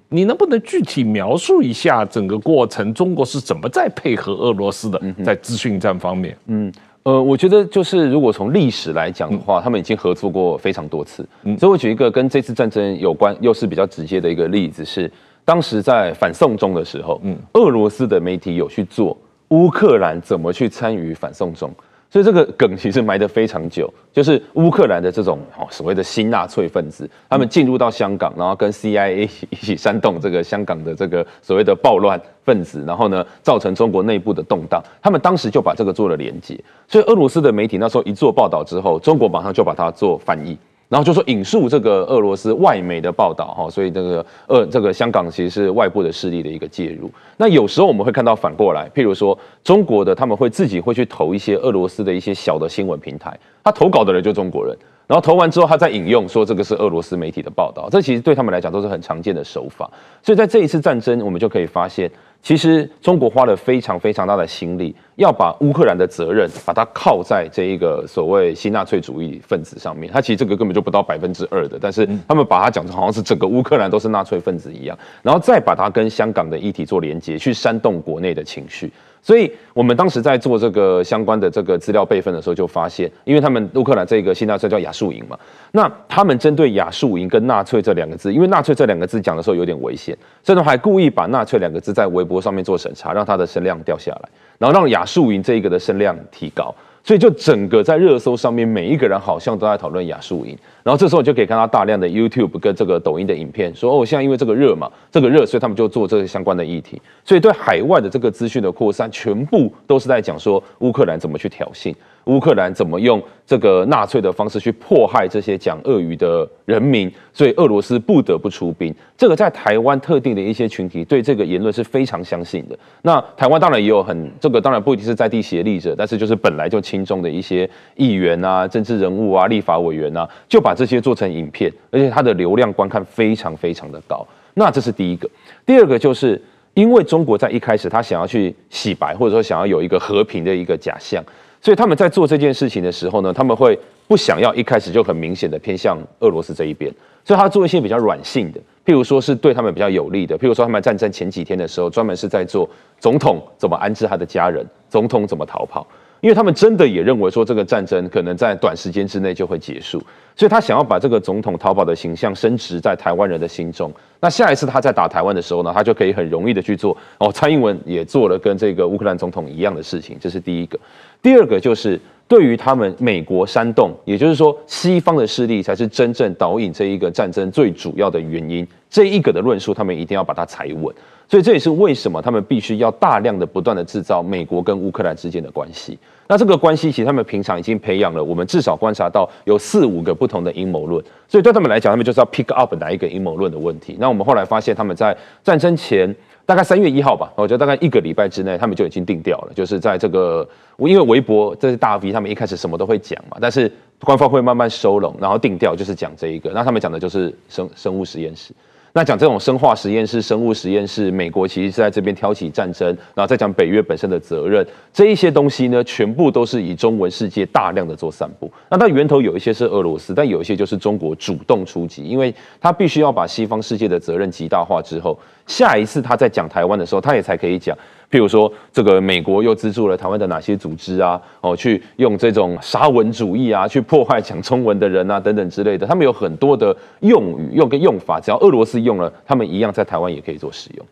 A: 你能不能具体描述一下整个过程？中国是怎么在配合俄罗斯的？在资讯战方面，嗯，呃，我觉得就是如果从历史来讲的话，他们已经合作过非常多次。
B: 嗯，所以我举一个跟这次战争有关，又是比较直接的一个例子是，当时在反送中的时候，嗯，俄罗斯的媒体有去做乌克兰怎么去参与反送中。所以这个梗其实埋得非常久，就是乌克兰的这种哦所谓的新纳粹分子，他们进入到香港，然后跟 CIA 一起煽动这个香港的这个所谓的暴乱分子，然后呢造成中国内部的动荡，他们当时就把这个做了连接。所以俄罗斯的媒体那时候一做报道之后，中国马上就把它做翻译。然后就说引述这个俄罗斯外媒的报道哈，所以这个呃这个香港其实是外部的势力的一个介入。那有时候我们会看到反过来，譬如说中国的他们会自己会去投一些俄罗斯的一些小的新闻平台，他投稿的人就中国人，然后投完之后他再引用说这个是俄罗斯媒体的报道，这其实对他们来讲都是很常见的手法。所以在这一次战争，我们就可以发现。其实中国花了非常非常大的心力，要把乌克兰的责任把它靠在这一个所谓新纳粹主义分子上面。他其实这个根本就不到百分之二的，但是他们把它讲成好像是整个乌克兰都是纳粹分子一样，然后再把它跟香港的议题做连接，去煽动国内的情绪。所以，我们当时在做这个相关的这个资料备份的时候，就发现，因为他们乌克兰这个新大社叫雅树营嘛，那他们针对雅树营跟纳粹这两个字，因为纳粹这两个字讲的时候有点危险，所以呢还故意把纳粹两个字在微博上面做审查，让他的声量掉下来，然后让雅树营这一个的声量提高。所以，就整个在热搜上面，每一个人好像都在讨论亚速营。然后这时候，就可以看到大量的 YouTube 跟这个抖音的影片，说：“哦，现在因为这个热嘛，这个热，所以他们就做这些相关的议题。”所以，对海外的这个资讯的扩散，全部都是在讲说乌克兰怎么去挑衅。乌克兰怎么用这个纳粹的方式去迫害这些讲俄语的人民，所以俄罗斯不得不出兵。这个在台湾特定的一些群体对这个言论是非常相信的。那台湾当然也有很这个，当然不一定是在地协力者，但是就是本来就亲中的一些议员啊、政治人物啊、立法委员啊，就把这些做成影片，而且他的流量观看非常非常的高。那这是第一个，第二个就是因为中国在一开始他想要去洗白，或者说想要有一个和平的一个假象。所以他们在做这件事情的时候呢，他们会不想要一开始就很明显的偏向俄罗斯这一边，所以他做一些比较软性的，譬如说是对他们比较有利的，譬如说他们战争前几天的时候，专门是在做总统怎么安置他的家人，总统怎么逃跑。因为他们真的也认为说这个战争可能在短时间之内就会结束，所以他想要把这个总统逃跑的形象升值在台湾人的心中。那下一次他在打台湾的时候呢，他就可以很容易的去做。哦，蔡英文也做了跟这个乌克兰总统一样的事情，这是第一个。第二个就是。对于他们，美国煽动，也就是说，西方的势力才是真正导引这一个战争最主要的原因。这一个的论述，他们一定要把它踩稳。所以这也是为什么他们必须要大量的不断的制造美国跟乌克兰之间的关系。那这个关系，其实他们平常已经培养了，我们至少观察到有四五个不同的阴谋论。所以对他们来讲，他们就是要 pick up 哪一个阴谋论的问题。那我们后来发现，他们在战争前。大概三月一号吧，我觉得大概一个礼拜之内，他们就已经定掉了。就是在这个，我因为微博这是大 V，他们一开始什么都会讲嘛，但是官方会慢慢收拢，然后定调，就是讲这一个。那他们讲的就是生生物实验室。那讲这种生化实验室、生物实验室，美国其实在这边挑起战争。后再讲北约本身的责任，这一些东西呢，全部都是以中文世界大量的做散布。那它源头有一些是俄罗斯，但有一些就是中国主动出击，因为他必须要把西方世界的责任极大化之后，下一次他在讲台湾的时候，他也才可以讲。譬如说，这个美国又资助了台湾的哪些组织啊？哦，去用这种沙文主义啊，去破坏讲中文的人啊，等等之类的，他们有很多
A: 的用语用个用法，只要俄罗斯用了，他们一样在台湾也可以做使用。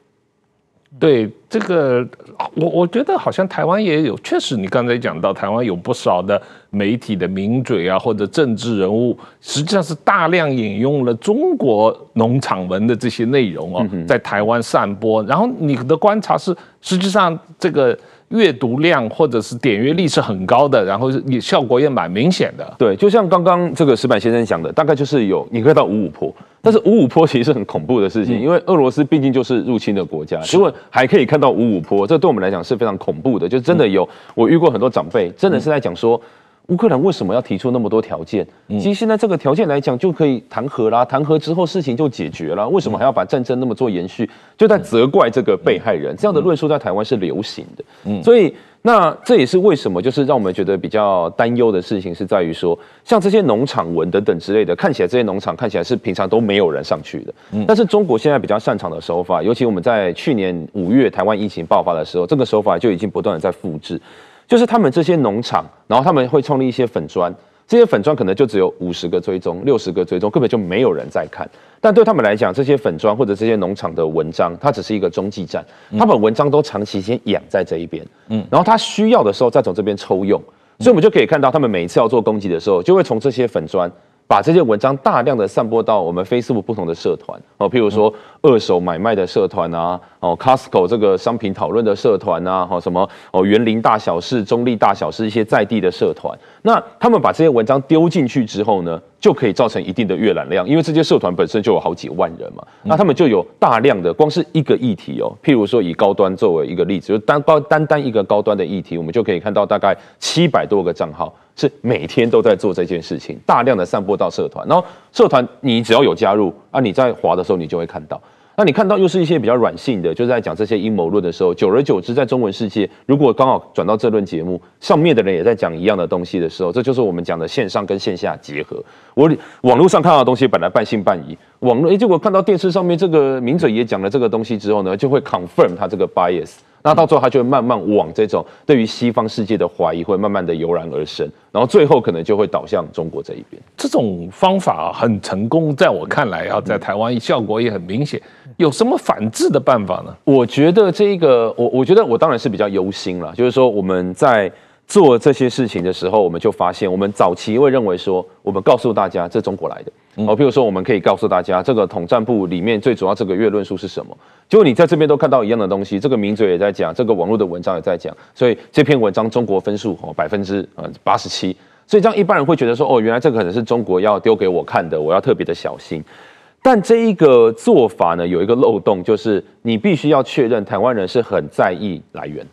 A: 对这个，我我觉得好像台湾也有，确实你刚才讲到台湾有不少的媒体的名嘴啊，或者政治人物，实际上是大量引用了中国农场文的这些内容哦，在台湾散播。然后你的观察是，实际上这个阅读量或者是点阅率是很高的，然后也效果也蛮明显的。对，就像刚刚这个石板先生讲的，大概就是有，
B: 你可以到五五坡。但是五五坡其实是很恐怖的事情，因为俄罗斯毕竟就是入侵的国家，如果还可以看到五五坡，这对我们来讲是非常恐怖的。就真的有我遇过很多长辈，真的是在讲说乌克兰为什么要提出那么多条件？其实现在这个条件来讲就可以谈和啦，谈和之后事情就解决了，为什么还要把战争那么做延续？就在责怪这个被害人，这样的论述在台湾是流行的。所以。那这也是为什么，就是让我们觉得比较担忧的事情是在于说，像这些农场文等等之类的，看起来这些农场看起来是平常都没有人上去的。但是中国现在比较擅长的手法，尤其我们在去年五月台湾疫情爆发的时候，这个手法就已经不断的在复制，就是他们这些农场，然后他们会创立一些粉砖。这些粉砖可能就只有五十个追踪，六十个追踪，根本就没有人在看。但对他们来讲，这些粉砖或者这些农场的文章，它只是一个中继站，他们文章都长期先养在这一边，嗯，然后他需要的时候再从这边抽用。所以我们就可以看到，他们每一次要做攻击的时候，就会从这些粉砖把这些文章大量的散播到我们 Facebook 不同的社团哦，譬如说。二手买卖的社团啊，哦，Costco 这个商品讨论的社团啊，哈，什么哦，园林大小事、中立大小事，一些在地的社团，那他们把这些文章丢进去之后呢，就可以造成一定的阅览量，因为这些社团本身就有好几万人嘛，那他们就有大量的，光是一个议题哦，譬如说以高端作为一个例子，就单高单单一个高端的议题，我们就可以看到大概七百多个账号是每天都在做这件事情，大量的散播到社团，然后社团你只要有加入啊，你在滑的时候你就会看到。那你看到又是一些比较软性的，就在讲这些阴谋论的时候，久而久之，在中文世界，如果刚好转到这论节目上面的人也在讲一样的东西的时候，这就是我们讲的线上跟线下结合。我网络上看到的东西本来半信半疑，网络诶，结果看到电视上面这个名嘴也讲了这个东西之后呢，就会 confirm 他这个 bias。那到最后，他就会慢慢往这种对于西方世界的怀疑会慢慢的
A: 油然而生，然后最后可能就会倒向中国这一边。这种方法很成功，在我看来啊，在台湾效果也很明显。有什么反制的办法呢？我
B: 觉得这个，我我觉得我当然是比较忧心了，就是说我们在。做这些事情的时候，我们就发现，我们早期会认为说，我们告诉大家这中国来的哦，譬如说我们可以告诉大家，这个统战部里面最主要这个月论述是什么，结果你在这边都看到一样的东西，这个名嘴也在讲，这个网络的文章也在讲，所以这篇文章中国分数哦百分之呃八十七，所以这样一般人会觉得说，哦，原来这可能是中国要丢给我看的，我要特别的小心。但这一个做法呢，有一个漏洞，就是你必须要确认台湾人是很在意来源。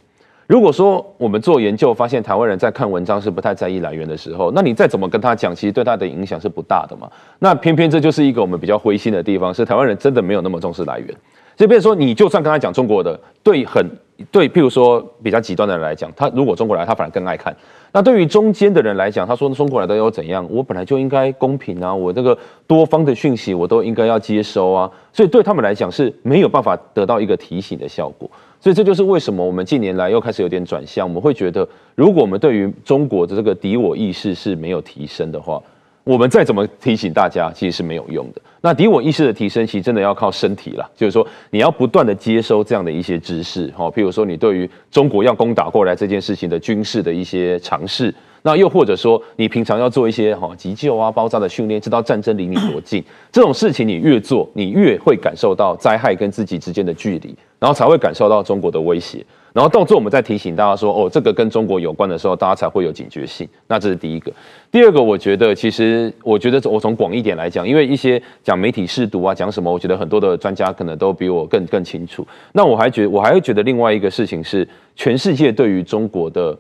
B: 如果说我们做研究发现台湾人在看文章是不太在意来源的时候，那你再怎么跟他讲，其实对他的影响是不大的嘛。那偏偏这就是一个我们比较灰心的地方，是台湾人真的没有那么重视来源。就比说，你就算跟他讲中国的，对很对，譬如说比较极端的人来讲，他如果中国来，他反而更爱看。那对于中间的人来讲，他说中国来的又怎样？我本来就应该公平啊，我这个多方的讯息我都应该要接收啊。所以对他们来讲是没有办法得到一个提醒的效果。所以这就是为什么我们近年来又开始有点转向。我们会觉得，如果我们对于中国的这个敌我意识是没有提升的话，我们再怎么提醒大家，其实是没有用的。那敌我意识的提升，其实真的要靠身体了。就是说，你要不断的接收这样的一些知识，哈，譬如说你对于中国要攻打过来这件事情的军事的一些尝试。那又或者说你平常要做一些哈急救啊、包扎的训练，知道战争离你多近。这种事情你越做，你越会感受到灾害跟自己之间的距离，然后才会感受到中国的威胁。然后到作。我们再提醒大家说，哦，这个跟中国有关的时候，大家才会有警觉性。那这是第一个。第二个，我觉得其实，我觉得我从广一点来讲，因为一些讲媒体试毒啊，讲什么，我觉得很多的专家可能都比我更更清楚。那我还觉，我还会觉得另外一个事情是，全世界对于中国的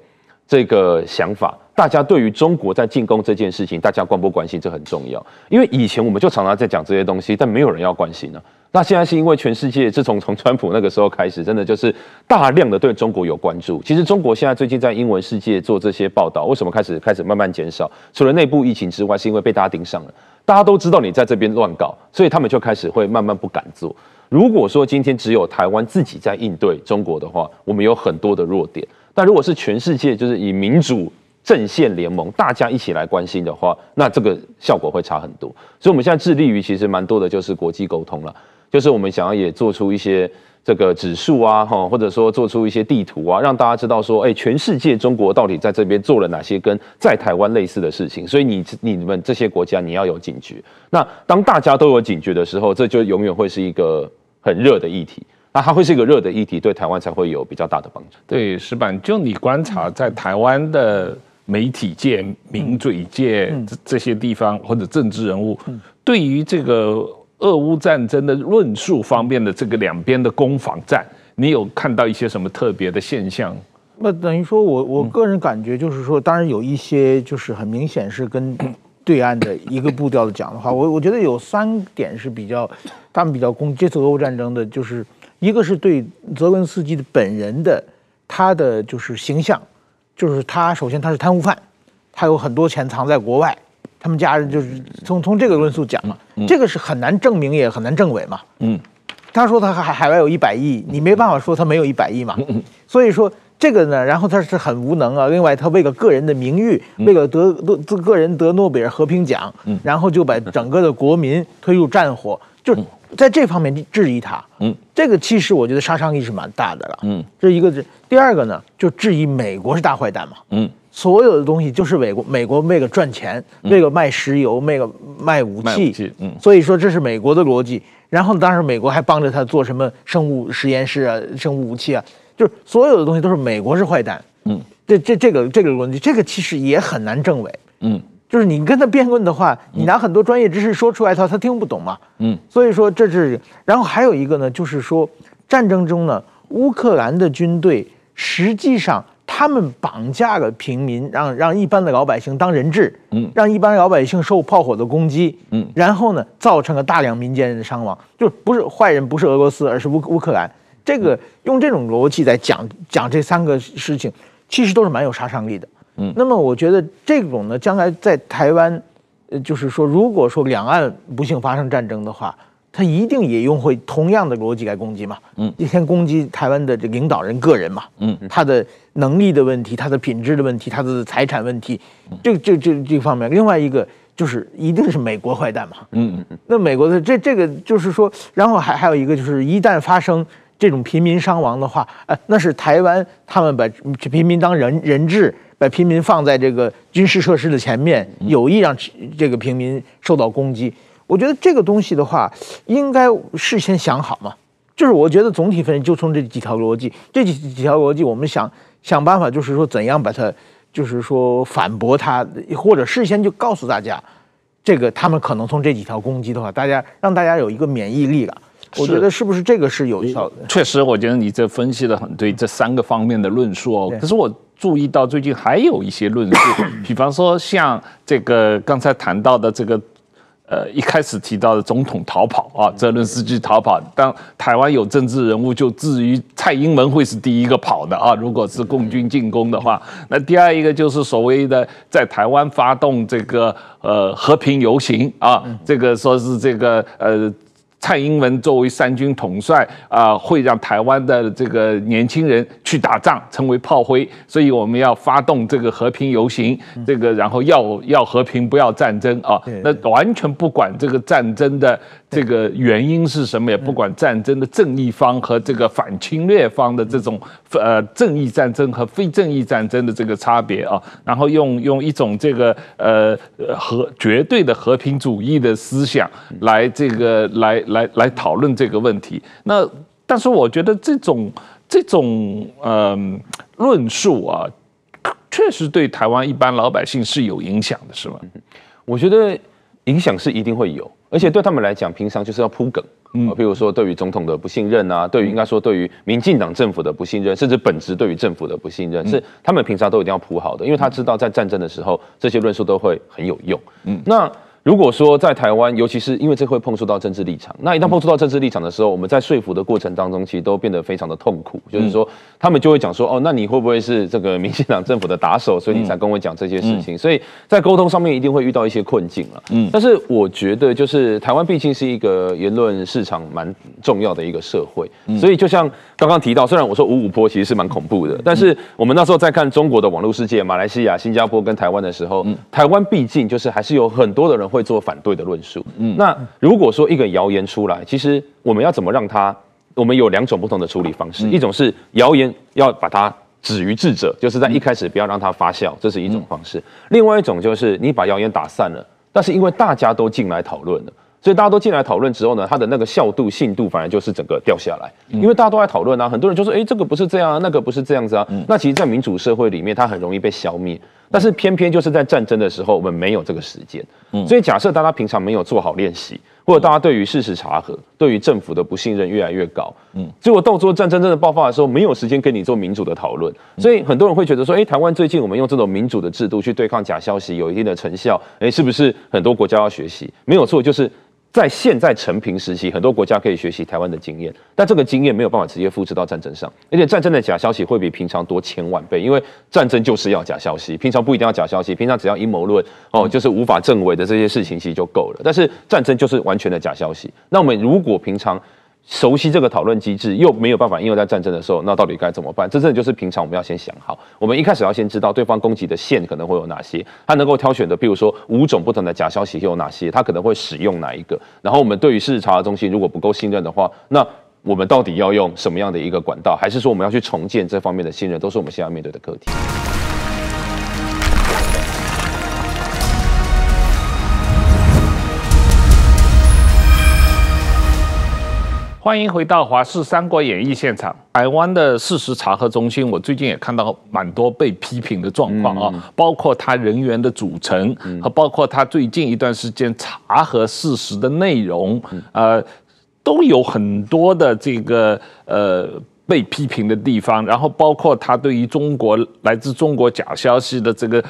B: 这个想法，大家对于中国在进攻这件事情，大家关不关心？这很重要，因为以前我们就常常在讲这些东西，但没有人要关心呢。那现在是因为全世界自从从川普那个时候开始，真的就是大量的对中国有关注。其实中国现在最近在英文世界做这些报道，为什么开始开始慢慢减少？除了内部疫情之外，是因为被大家盯上了。大家都知道你在这边乱搞，所以他们就开始会慢慢不敢做。如果说今天只有台湾自己在应对中国的话，我们有很多的弱点。但如果是全世界，就是以民主。阵线联盟，大家一起来关心的话，那这个效果会差很多。所以我们现在致力于其实蛮多的，就是国际沟通了，就是我们想要也做出一些这个指数啊，哈，或者说做出一些地图啊，让大家知道说，哎，全世界中国到底在这边做了哪些跟在台湾类似的事情。所以你你们这些国家，你要有警觉。那当大家都有警觉的时候，这就永远会是一个很热的议题。那它会是一个热的议题，对台湾才会有比较大的帮助。
A: 对，石板，就你观察在台湾的。媒体界、名嘴界这这些地方或者政治人物，对于这个俄乌战争的论述方面的这个两边的攻防战，你有看到一些什么特别的现象？
C: 那等于说我我个人感觉就是说，当然有一些就是很明显是跟 [COUGHS] 对岸的一个步调的讲的话，我我觉得有三点是比较他们比较攻这次俄乌战争的，就是一个是对泽伦斯基的本人的他的就是形象。就是他，首先他是贪污犯，他有很多钱藏在国外，他们家人就是从从这个论述讲嘛，这个是很难证明也很难证伪嘛。嗯，他说他海海外有一百亿，你没办法说他没有一百亿嘛。所以说这个呢，然后他是很无能啊，另外他为了个人的名誉，为了得得个人得诺贝尔和平奖，然后就把整个的国民推入战火，就。在这方面质疑他，嗯，这个其实我觉得杀伤力是蛮大的了，嗯，这一个是第二个呢，就质疑美国是大坏蛋嘛，嗯，所有的东西就是美国，美国为了赚钱，为了卖石油，为了卖武器，嗯，所以说这是美国的逻辑。然后当时美国还帮着他做什么生物实验室啊，生物武器啊，就是所有的东西都是美国是坏蛋，嗯，这这这个这个逻辑，这个其实也很难证伪，嗯。就是你跟他辩论的话，你拿很多专业知识说出来，他他听不懂嘛。嗯，所以说这是。然后还有一个呢，就是说战争中呢，乌克兰的军队实际上他们绑架了平民，让让一般的老百姓当人质，嗯，让一般老百姓受炮火的攻击，嗯，然后呢造成了大量民间人的伤亡，就不是坏人，不是俄罗斯，而是乌乌克兰。这个用这种逻辑在讲讲这三个事情，其实都是蛮有杀伤力的。嗯，那么我觉得这种呢，将来在台湾，呃，就是说，如果说两岸不幸发生战争的话，他一定也用会同样的逻辑来攻击嘛，嗯，先攻击台湾的这领导人个人嘛，嗯，他的能力的问题，他的品质的问题，他的财产问题，这这这这方面。另外一个就是一定是美国坏蛋嘛，嗯嗯嗯。那美国的这这个就是说，然后还还有一个就是，一旦发生这种平民伤亡的话，呃，那是台湾他们把这平民当人人质。在平民放在这个军事设施的前面，有意让这个平民受到攻击。我觉得这个东西的话，应该事先想好嘛。就是我觉得总体分，析就从这几条逻辑，这几几条逻辑，我们想想办法，就是说怎样把它，就是说反驳它，或者事先就告诉大家，这个他们可能从这几条攻击的话，大家让大家有一个免疫力了。我觉得是不是这个是有效的？
A: 确实，我觉得你这分析的很对，这三个方面的论述哦。可是我注意到最近还有一些论述，[COUGHS] 比方说像这个刚才谈到的这个，呃，一开始提到的总统逃跑啊，泽伦斯基逃跑。当台湾有政治人物，就至于蔡英文会是第一个跑的啊，如果是共军进攻的话，那第二一个就是所谓的在台湾发动这个呃和平游行啊，这个说是这个呃。蔡英文作为三军统帅啊，会让台湾的这个年轻人去打仗，成为炮灰。所以我们要发动这个和平游行，这个然后要要和平，不要战争啊。那完全不管这个战争的这个原因是什么，也不管战争的正义方和这个反侵略方的这种呃正义战争和非正义战争的这个差别啊。然后用用一种这个呃和绝对的和平主义的思想来这个来。来来讨论这个问题，那但是我觉得这种这种呃论述啊，确实对台湾一般老百姓是有影响的，是吗？我觉得影响是一定会有，而且对
B: 他们来讲，平常就是要铺梗，嗯，比如说对于总统的不信任啊，对于应该说对于民进党政府的不信任，甚至本质对于政府的不信任，是他们平常都一定要铺好的，因为他知道在战争的时候，这些论述都会很有用，嗯，那。如果说在台湾，尤其是因为这会碰触到政治立场，那一旦碰触到政治立场的时候，我们在说服的过程当中，其实都变得非常的痛苦。就是说，他们就会讲说，哦，那你会不会是这个民进党政府的打手，所以你才跟我讲这些事情？所以在沟通上面一定会遇到一些困境了。嗯，但是我觉得，就是台湾毕竟是一个言论市场蛮重要的一个社会，所以就像。刚刚提到，虽然我说五五坡其实是蛮恐怖的，但是我们那时候在看中国的网络世界、马来西亚、新加坡跟台湾的时候，台湾毕竟就是还是有很多的人会做反对的论述。嗯，那如果说一个谣言出来，其实我们要怎么让它？我们有两种不同的处理方式，一种是谣言要把它止于智者，就是在一开始不要让它发酵，这是一种方式；另外一种就是你把谣言打散了，但是因为大家都进来讨论了。所以大家都进来讨论之后呢，它的那个效度、信度反而就是整个掉下来，因为大家都在讨论啊，很多人就说，哎，这个不是这样啊，那个不是这样子啊。那其实，在民主社会里面，它很容易被消灭。但是偏偏就是在战争的时候，我们没有这个时间。所以假设大家平常没有做好练习，或者大家对于事实查核、对于政府的不信任越来越高，嗯，结果到做战争真的爆发的时候，没有时间跟你做民主的讨论。所以很多人会觉得说，哎，台湾最近我们用这种民主的制度去对抗假消息，有一定的成效。哎，是不是很多国家要学习？没有错，就是。在现在成平时期，很多国家可以学习台湾的经验，但这个经验没有办法直接复制到战争上，而且战争的假消息会比平常多千万倍，因为战争就是要假消息，平常不一定要假消息，平常只要阴谋论哦，就是无法证伪的这些事情其实就够了，但是战争就是完全的假消息，那我们如果平常。熟悉这个讨论机制，又没有办法，因为在战争的时候，那到底该怎么办？这真的就是平常我们要先想好，我们一开始要先知道对方攻击的线可能会有哪些，他能够挑选的，譬如说五种不同的假消息有哪些，他可能会使用哪一个。然后我们对于事实查核中心如果不够信任的话，那我们到底要用什么样的一个管道，还是说我们要去重建这方面的信任，都是我们现在要面对的课题。
A: 欢迎回到《华视三国演义》现场。台湾的事实查核中心，我最近也看到蛮多被批评的状况啊，包括他人员的组成，和包括他最近一段时间查核事实的内容，呃，都有很多的这个呃被批评的地方。然后包括他对于中国来自中国假消息的这个。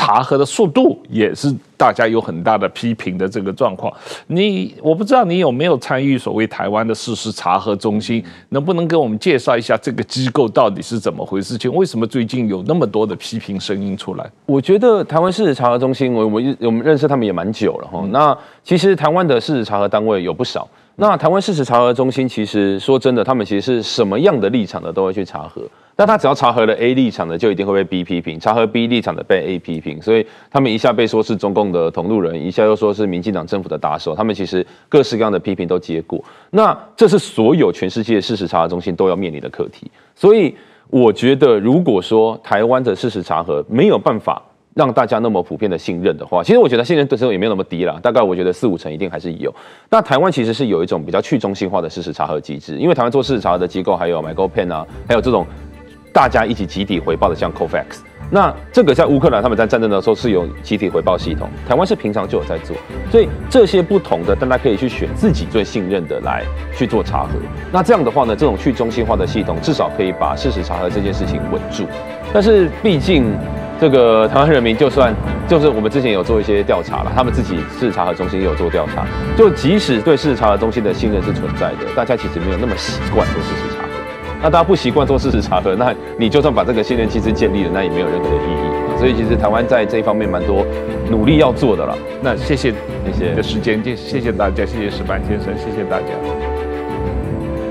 A: 查核的速度也是大家有很大的批评的这个状况。你我不知道你有没有参与所谓台湾的事实查核中心，能不能给我们介绍一下这个机构到底是怎么回事？情为什么最近有那么多的批评声音出来？
B: 我觉得台湾事实查核中心，我我我们认识他们也蛮久了哈。那其实台湾的事实查核单位有不少。那台湾事实查核中心，其实说真的，他们其实是什么样的立场的，都会去查核。那他只要查核了 A 立场的，就一定会被 B 批评；查核 B 立场的，被 A 批评。所以他们一下被说是中共的同路人，一下又说是民进党政府的打手。他们其实各式各样的批评都接过。那这是所有全世界事实查核中心都要面临的课题。所以我觉得，如果说台湾的事实查核没有办法让大家那么普遍的信任的话，其实我觉得信任对程度也没有那么低啦。大概我觉得四五成一定还是有。那台湾其实是有一种比较去中心化的事实查核机制，因为台湾做事实查核的机构还有 MyGoPen 啊，还有这种。大家一起集体回报的，像 CoFX，那这个在乌克兰他们在战争的时候是有集体回报系统，台湾是平常就有在做，所以这些不同的，大家可以去选自己最信任的来去做查核。那这样的话呢，这种去中心化的系统至少可以把事实查核这件事情稳住。但是毕竟这个台湾人民，就算就是我们之前有做一些调查了，他们自己实查核中心也有做调查，就即使对事实查核中心的信任是存在的，大家其实没有那么习惯做事情。那大家不习惯做事实查核，那你就算把这个信任机制建立了，那也没有任何的意义。所以其实台湾在这一方面蛮多努力要做的了。那谢谢，谢谢的时间，谢谢大家，谢谢石板先生，谢谢大家。